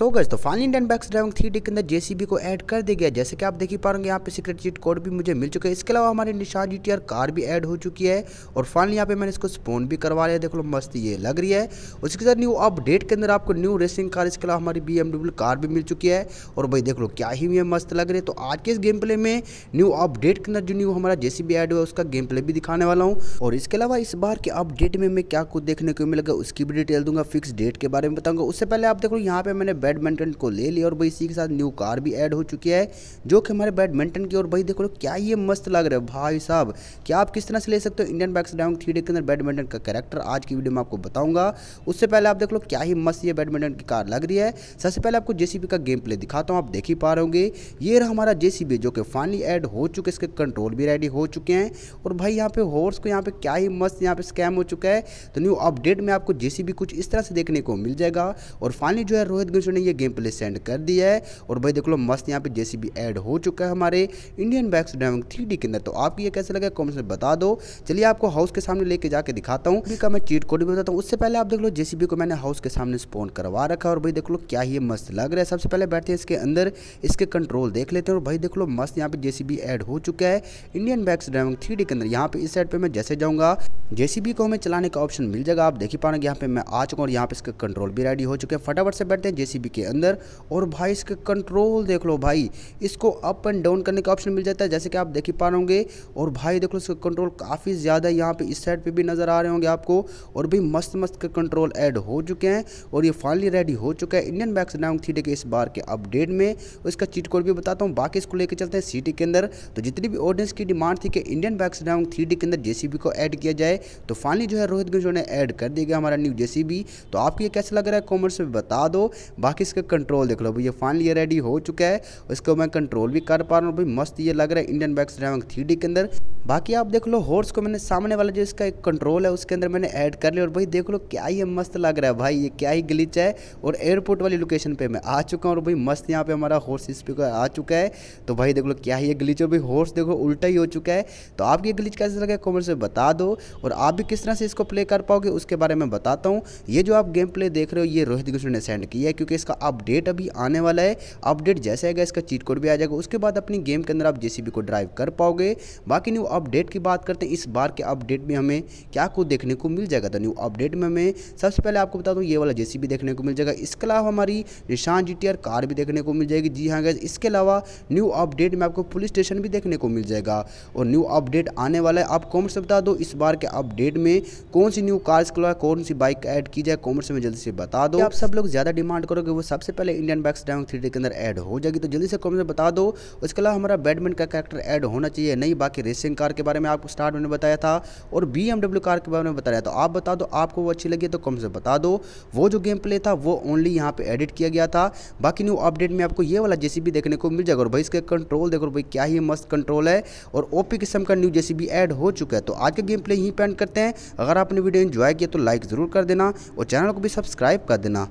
सो guys तो finally Indian bikes driving three D के अंदर जेसीबी को ऐड कर दिया गया जैसे कि आप देख ही पा रहे यहाँ पे सीक्रेट चीट कोड भी मुझे मिल चुका है इसके अलावा हमारे निशान जी कार भी ऐड हो चुकी है और फाइनली यहाँ पे मैंने इसको स्पोन भी करवा लिया देख लो मस्त ये लग रही है उसके साथ न्यू अपडेट के अंदर आपको न्यू रेसिंग कार इसके अलावा हमारी बी कार भी मिल चुकी है और भाई देख लो क्या ही ये मस्त लग रही है तो आज के इस गेम प्ले में न्यू अपडेट के अंदर जो न्यू हमारा जेसीबी ऐड हुआ उसका गेम प्ले भी दिखाने वाला हूँ और इसके अलावा इस बार के अपडेट में मैं क्या कुछ देखने को मिलेगा उसकी भी डिटेल दूंगा फिक्स डेट के बारे में बताऊंगा उससे पहले आप देख लो यहाँ पे मैंने बैडमिंटन को ले लिया और भाई इसी के साथ न्यू कार भी ऐड हो चुकी है जो कि हमारे बैडमिंटन की और भाई देखो लो क्या ये मस्त लग रहा है भाई साहब क्या आप किस तरह से ले सकते हो इंडियन बैक्स डाउन थ्री के अंदर बैडमिंटन का करेक्टर आज की वीडियो में आपको बताऊंगा उससे पहले आप देख लो क्या ही मस्त ये बैडमिंटन की कार लग रही है सबसे पहले आपको जेसीबी का गेम प्ले दिखाता हूँ आप देख ही पा रहे होंगे ये रहा हमारा जेसीबी जो कि फाइनली एड हो चुके इसके कंट्रोल भी रेडी हो चुके हैं और भाई यहाँ पे हॉर्स को यहाँ पे क्या ही मस्त यहाँ पे स्कैम हो चुका है तो न्यू अपडेट में आपको जेसीबी कुछ इस तरह से देखने को मिल जाएगा और फाइनली जो है रोहित बच्चों ने ये गेम प्ले सेंड कर दिया है और भाई देख लो मस्त यहाँ पे जेसीबी ऐड हो चुका है हमारे इंडियन बैक्स ड्राइविंग थ्री के अंदर तो आपको ये कैसे लगा कॉमेंट में बता दो चलिए आपको हाउस के सामने लेके जाके दिखाता हूँ का मैं चीट कोड भी बताता हूँ उससे पहले आप देख लो जेसीबी को मैंने हाउस के सामने स्पोन करवा रखा है और भाई देख लो क्या ही मस्त लग रहा है सबसे पहले बैठते हैं इसके अंदर इसके कंट्रोल देख लेते हैं और भाई देख लो मस्त यहाँ पे जेसीबी ऐड हो चुका है इंडियन बैक्स ड्राइविंग थ्री के अंदर यहाँ पे इस साइड पर मैं जैसे जाऊँगा जेसीबी को हमें चलाने का ऑप्शन मिल जाएगा आप देख ही पाएंगे यहाँ पे मैं आ चुका हूँ यहाँ पे इसका कंट्रोल भी रेडी हो चुके हैं फटाफट से बैठते हैं जेसीबी यूटीबी के अंदर और भाई इसके कंट्रोल देख लो भाई इसको अप एंड डाउन करने का ऑप्शन मिल जाता है जैसे कि आप देख ही पा रहे होंगे और भाई देख लो इसका कंट्रोल काफ़ी ज़्यादा यहाँ पे इस साइड पे भी नज़र आ रहे होंगे आपको और भी मस्त मस्त के कंट्रोल ऐड हो चुके हैं और ये फाइनली रेडी हो चुका है इंडियन बैक्स डाउन थी के इस बार के अपडेट में इसका चीट कोड भी बताता हूँ बाकी इसको लेकर चलते हैं सिटी के अंदर तो जितनी भी ऑडियंस की डिमांड थी कि इंडियन बैक्स डाउन थ्री के अंदर जेसीबी को ऐड किया जाए तो फाइनली जो है रोहित गंजो ने ऐड कर दिया गया हमारा न्यू जेसीबी तो आपको ये कैसा लग रहा है कॉमर्स में बता दो बाकी बाकी इसका कंट्रोल देख लो भैया फाइनली ये रेडी हो चुका है इसको मैं कंट्रोल भी कर पा रहा हूँ भाई मस्त ये लग रहा है इंडियन बैक्स ड्राइविंग थ्री के अंदर बाकी आप देख लो हॉर्स को मैंने सामने वाला जो इसका एक कंट्रोल है उसके अंदर मैंने ऐड कर लिया और भाई देख लो क्या ये मस्त लग रहा है भाई ये क्या ही ग्लिच है और एयरपोर्ट वाली लोकेशन पर मैं आ चुका हूँ और भाई मस्त यहाँ पर हमारा हॉर्स स्पीकर आ चुका है तो भाई देख लो क्या ही ये ग्लिच है भाई हॉर्स देखो उल्टा ही हो चुका है तो आप ये ग्लिच कैसे लगे कॉमेंट से बता दो और आप भी किस तरह से इसको प्ले कर पाओगे उसके बारे में बताता हूँ ये जो आप गेम प्ले देख रहे हो ये रोहित कृष्ण ने सेंड किया है क्योंकि इसका अपडेट अभी आने वाला है अपडेट जैसे आएगा इसका चीट कोड भी आ जाएगा उसके बाद अपनी गेम के अंदर आप जेसीबी को ड्राइव कर पाओगे बाकी न्यू अपडेट की बात करते हैं इस बार के अपडेट में हमें क्या कुछ देखने को मिल जाएगा तो न्यू अपडेट में हमें सबसे पहले आपको बता दूँ ये वाला जेसीबी देखने को मिल जाएगा इसके अलावा हमारी निशान जी कार भी देखने को मिल जाएगी जी हाँ गैस इसके अलावा न्यू अपडेट में आपको पुलिस स्टेशन भी देखने को मिल जाएगा और न्यू अपडेट आने वाला है आप कॉमेंट्स बता दो इस बार के अपडेट में कौन सी न्यू कार्स कौन सी बाइक ऐड की जाए कॉमेंट्स में जल्दी से बता दो आप सब लोग ज़्यादा डिमांड करोगे होगी वो सबसे पहले इंडियन बैक्स डायमंग थ्री के अंदर ऐड हो जाएगी तो जल्दी से कॉमेंट में बता दो उसके अलावा हमारा बैडमिंट का कैरेक्टर ऐड होना चाहिए नहीं बाकी रेसिंग कार के बारे में आपको स्टार्ट में बताया था और बी कार के बारे में बताया तो आप बता दो आपको वो अच्छी लगी तो कॉमेंट में बता दो वो जो गेम प्ले था वो ओनली यहाँ पर एडिट किया गया था बाकी न्यू अपडेट में आपको ये वाला जेसीबी देखने को मिल जाएगा और भाई इसके कंट्रोल देखो भाई क्या ही मस्त कंट्रोल है और ओपी किस्म का न्यू जेसीबी ऐड हो चुका है तो आज के गेम प्ले यहीं पे करते हैं अगर आपने वीडियो इन्जॉय किया तो लाइक ज़रूर कर देना और चैनल को भी सब्सक्राइब कर देना